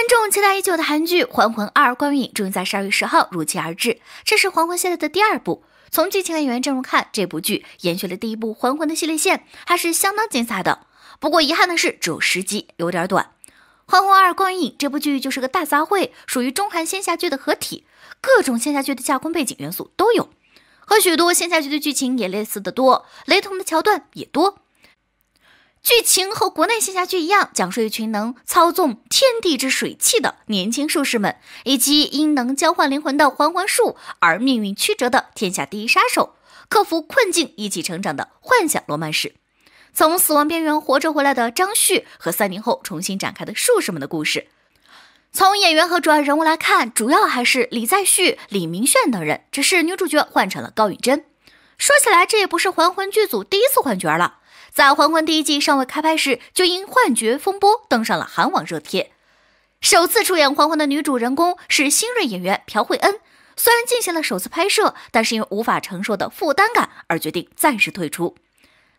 观众期待已久的韩剧《还魂二：光影》终于在十二月十号如期而至。这是《还魂》系列的第二部，从剧情和演员阵容看，这部剧延续了第一部《还魂》的系列线，还是相当精彩的。不过遗憾的是，只有十集，有点短。《还魂二：光影》这部剧就是个大杂烩，属于中韩仙侠剧的合体，各种仙侠剧的架空背景元素都有，和许多仙侠剧的剧情也类似的多，雷同的桥段也多。剧情和国内仙侠剧一样，讲述一群能操纵天地之水气的年轻术士们，以及因能交换灵魂的还魂术而命运曲折的天下第一杀手，克服困境一起成长的幻想罗曼史，从死亡边缘活着回来的张旭和三年后重新展开的术士们的故事。从演员和主要人物来看，主要还是李在旭、李明炫等人，只是女主角换成了高允贞。说起来，这也不是还魂剧组第一次换角了。在《还魂》第一季尚未开拍时，就因幻觉风波登上了韩网热帖。首次出演《还魂》的女主人公是新锐演员朴惠恩，虽然进行了首次拍摄，但是因为无法承受的负担感而决定暂时退出。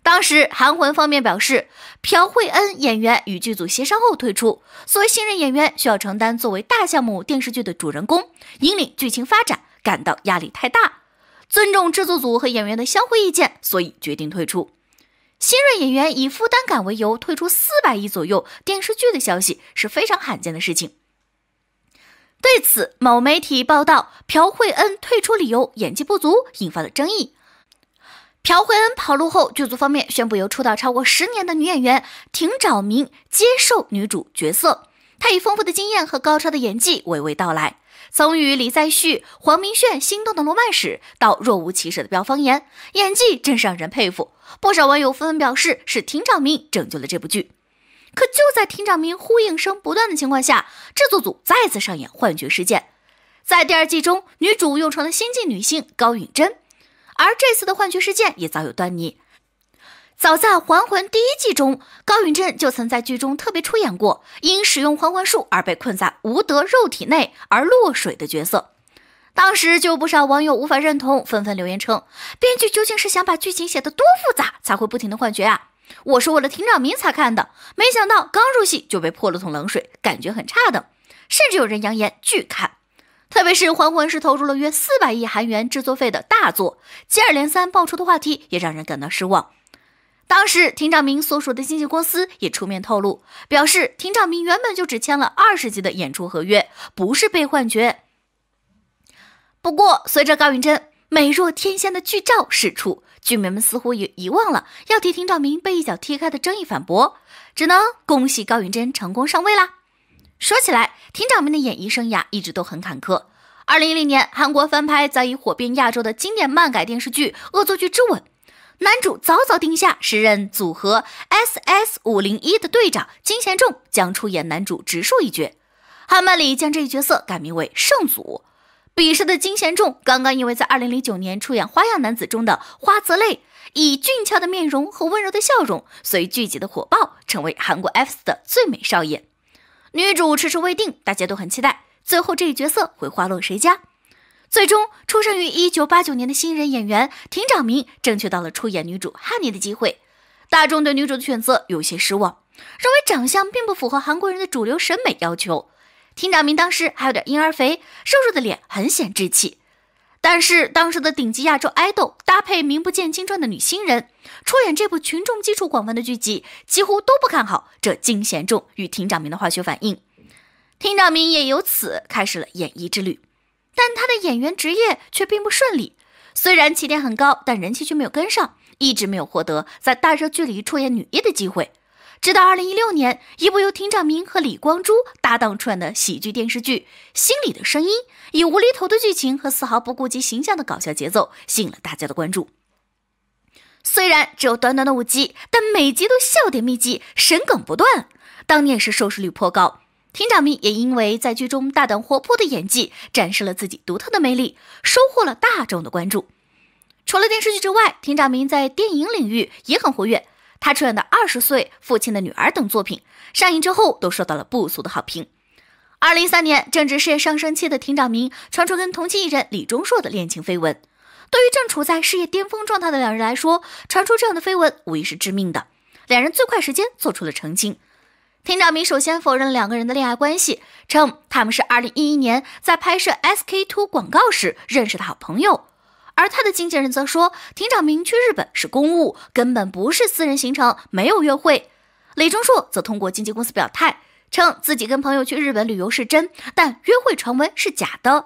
当时《韩魂》方面表示，朴惠恩演员与剧组协商后退出，作为新人演员需要承担作为大项目电视剧的主人公，引领剧情发展，感到压力太大，尊重制作组和演员的相互意见，所以决定退出。新锐演员以负担感为由退出四百亿左右电视剧的消息是非常罕见的事情。对此，某媒体报道，朴惠恩退出理由演技不足，引发了争议。朴惠恩跑路后，剧组方面宣布由出道超过十年的女演员廷昭明接受女主角色。他以丰富的经验和高超的演技娓娓道来，从与李在旭、黄明炫心动的罗曼史，到若无其事的飙方言，演技真是让人佩服。不少网友纷纷表示是庭长明拯救了这部剧。可就在庭长明呼应声不断的情况下，制作组再次上演幻觉事件。在第二季中，女主又成了新晋女星高允贞，而这次的幻觉事件也早有端倪。早在《还魂》第一季中，高允镇就曾在剧中特别出演过因使用还魂术而被困在无德肉体内而落水的角色。当时就不少网友无法认同，纷纷留言称：“编剧究竟是想把剧情写得多复杂，才会不停的换角啊？”我是为了挺长民才看的，没想到刚入戏就被泼了桶冷水，感觉很差的。甚至有人扬言拒看，特别是《还魂》是投入了约四百亿韩元制作费的大作，接二连三爆出的话题也让人感到失望。当时，庭长明所属的经纪公司也出面透露，表示庭长明原本就只签了二十集的演出合约，不是被换角。不过，随着高云贞美若天仙的剧照释出，剧迷们似乎也遗忘了要替庭长明被一脚踢开的争议反驳，只能恭喜高云贞成功上位啦。说起来，庭长明的演艺生涯一直都很坎坷。二零一零年，韩国翻拍早已火遍亚洲的经典漫改电视剧《恶作剧之吻》。男主早早定下，时任组合 S S 五零一的队长金贤重将出演男主直树一角，韩漫里将这一角色改名为圣祖。彼时的金贤重刚刚因为在二零零九年出演《花样男子》中的花泽类，以俊俏的面容和温柔的笑容，所以剧集的火爆，成为韩国 F 四的最美少爷。女主迟迟未定，大家都很期待最后这一角色会花落谁家。最终，出生于一九八九年的新人演员亭长明争取到了出演女主汉尼的机会。大众对女主的选择有些失望，认为长相并不符合韩国人的主流审美要求。亭长明当时还有点婴儿肥，瘦瘦的脸很显稚气。但是当时的顶级亚洲爱豆搭配名不见经传的女新人出演这部群众基础广泛的剧集，几乎都不看好这金贤重与亭长明的化学反应。亭长明也由此开始了演艺之旅。但他的演员职业却并不顺利，虽然起点很高，但人气却没有跟上，一直没有获得在大热剧里出演女一的机会。直到2016年，一部由尹长明和李光洙搭档出演的喜剧电视剧《心里的声音》，以无厘头的剧情和丝毫不顾及形象的搞笑节奏吸引了大家的关注。虽然只有短短的五集，但每集都笑点密集，神梗不断，当年也是收视率颇高。庭长明也因为在剧中大胆活泼的演技，展示了自己独特的魅力，收获了大众的关注。除了电视剧之外，庭长明在电影领域也很活跃。他出演的《二十岁父亲的女儿》等作品上映之后，都受到了不俗的好评。二零一三年，正值事业上升期的庭长明传出跟同期艺人李钟硕的恋情绯闻。对于正处在事业巅峰状态的两人来说，传出这样的绯闻无疑是致命的。两人最快时间做出了澄清。庭长明首先否认两个人的恋爱关系，称他们是2011年在拍摄 SK Two 广告时认识的好朋友，而他的经纪人则说，庭长明去日本是公务，根本不是私人行程，没有约会。李钟硕则通过经纪公司表态，称自己跟朋友去日本旅游是真，但约会传闻是假的。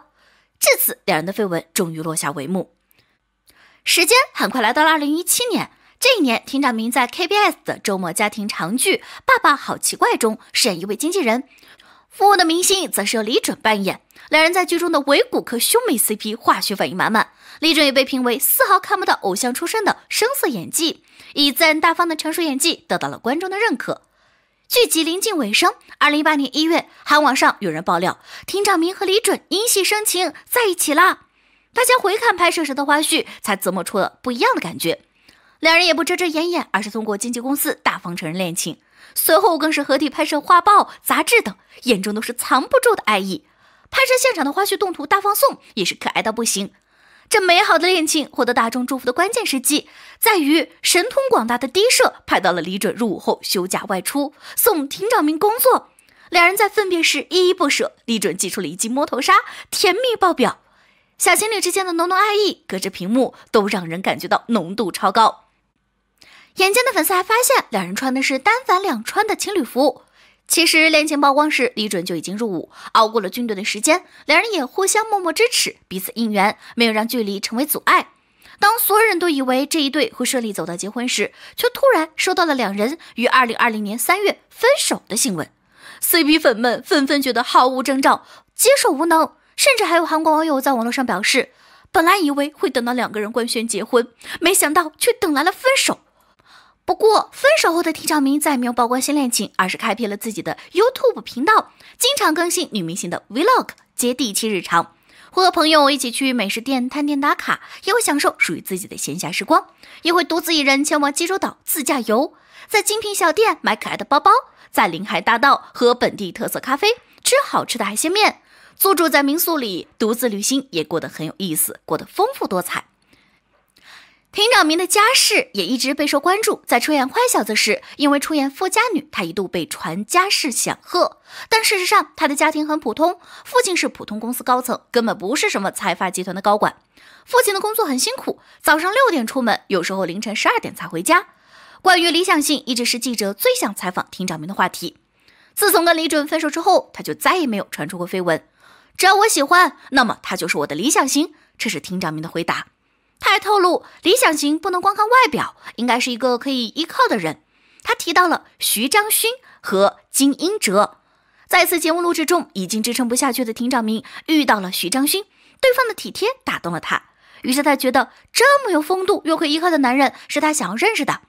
至此，两人的绯闻终于落下帷幕。时间很快来到了2017年。这一年，厅长明在 KBS 的周末家庭长剧《爸爸好奇怪》中饰演一位经纪人，服务的明星则是由李准扮演，两人在剧中的尾骨科兄妹 CP 化学反应满满。李准也被评为丝毫看不到偶像出身的生涩演技，以自然大方的成熟演技得到了观众的认可。剧集临近尾声，二零一八年一月，韩网上有人爆料厅长明和李准因戏生情在一起啦。大家回看拍摄时的花絮，才琢磨出了不一样的感觉。两人也不遮遮掩掩，而是通过经纪公司大方承认恋情，随后更是合体拍摄画报、杂志等，眼中都是藏不住的爱意。拍摄现场的花絮动图大放送也是可爱到不行。这美好的恋情获得大众祝福的关键时机，在于神通广大的低社派到了李准入伍后休假外出送廷长明工作，两人在分别时依依不舍，李准祭出了一记摸头杀，甜蜜爆表。小情侣之间的浓浓爱意，隔着屏幕都让人感觉到浓度超高。眼尖的粉丝还发现，两人穿的是单反两穿的情侣服。其实恋情曝光时，李准就已经入伍，熬过了军队的时间，两人也互相默默支持，彼此应援，没有让距离成为阻碍。当所有人都以为这一对会顺利走到结婚时，却突然收到了两人于二零二零年三月分手的新闻。CP 粉们纷纷觉得毫无征兆，接受无能，甚至还有韩国网友在网络上表示，本来以为会等到两个人官宣结婚，没想到却等来了分手。不过，分手后的李尚明再也没有曝光新恋情，而是开辟了自己的 YouTube 频道，经常更新女明星的 Vlog，接地气日常。会和朋友一起去美食店探店打卡，也会享受属于自己的闲暇时光，也会独自一人前往济州岛自驾游，在精品小店买可爱的包包，在临海大道喝本地特色咖啡，吃好吃的海鲜面，租住在民宿里独自旅行也过得很有意思，过得丰富多彩。庭长明的家世也一直备受关注。在出演坏小子时，因为出演富家女，他一度被传家世显赫。但事实上，他的家庭很普通，父亲是普通公司高层，根本不是什么财阀集团的高管。父亲的工作很辛苦，早上六点出门，有时候凌晨十二点才回家。关于理想型，一直是记者最想采访庭长明的话题。自从跟李准分手之后，他就再也没有传出过绯闻。只要我喜欢，那么他就是我的理想型。这是厅长明的回答。他还透露，理想型不能光看外表，应该是一个可以依靠的人。他提到了徐章勋和金英哲。在一次节目录制中，已经支撑不下去的庭长明遇到了徐章勋，对方的体贴打动了他，于是他觉得这么有风度又可以依靠的男人是他想要认识的。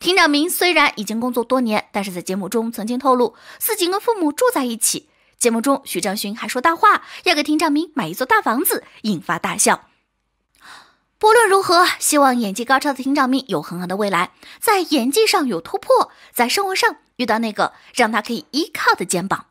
庭长明虽然已经工作多年，但是在节目中曾经透露自己跟父母住在一起。节目中，徐章勋还说大话，要给庭长明买一座大房子，引发大笑。不论如何，希望演技高超的厅长命有很好的未来，在演技上有突破，在生活上遇到那个让他可以依靠的肩膀。